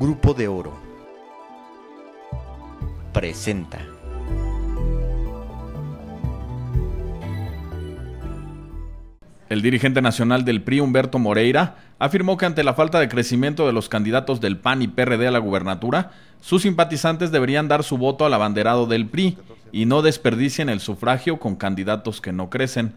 Grupo de Oro presenta. El dirigente nacional del PRI, Humberto Moreira, afirmó que ante la falta de crecimiento de los candidatos del PAN y PRD a la gubernatura, sus simpatizantes deberían dar su voto al abanderado del PRI y no desperdicien el sufragio con candidatos que no crecen.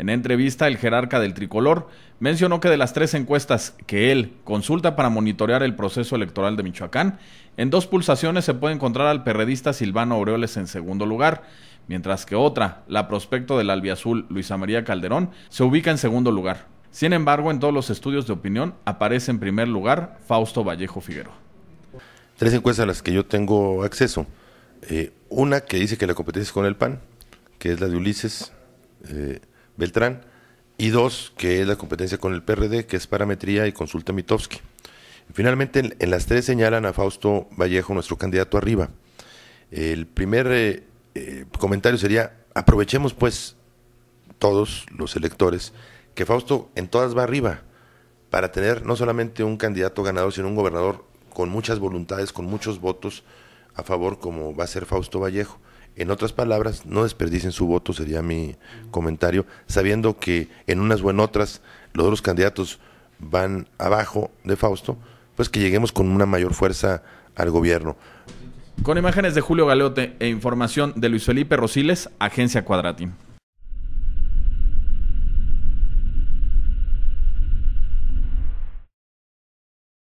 En entrevista, el jerarca del tricolor mencionó que de las tres encuestas que él consulta para monitorear el proceso electoral de Michoacán, en dos pulsaciones se puede encontrar al perredista Silvano Aureoles en segundo lugar, mientras que otra, la prospecto del albiazul Luisa María Calderón, se ubica en segundo lugar. Sin embargo, en todos los estudios de opinión aparece en primer lugar Fausto Vallejo Figueroa. Tres encuestas a las que yo tengo acceso. Eh, una que dice que la competencia es con el PAN, que es la de Ulises. Eh, Beltrán, y dos, que es la competencia con el PRD, que es parametría y consulta Mitofsky. Finalmente, en, las tres señalan a Fausto Vallejo, nuestro candidato arriba. El primer eh, eh, comentario sería, aprovechemos pues todos los electores que Fausto en todas va arriba para tener no solamente un candidato ganador, sino un gobernador con muchas voluntades, con muchos votos a favor, como va a ser Fausto Vallejo. En otras palabras, no desperdicien su voto, sería mi comentario, sabiendo que en unas o en otras los otros candidatos van abajo de Fausto, pues que lleguemos con una mayor fuerza al gobierno. Con imágenes de Julio Galeote e información de Luis Felipe Rosiles, Agencia Cuadratín.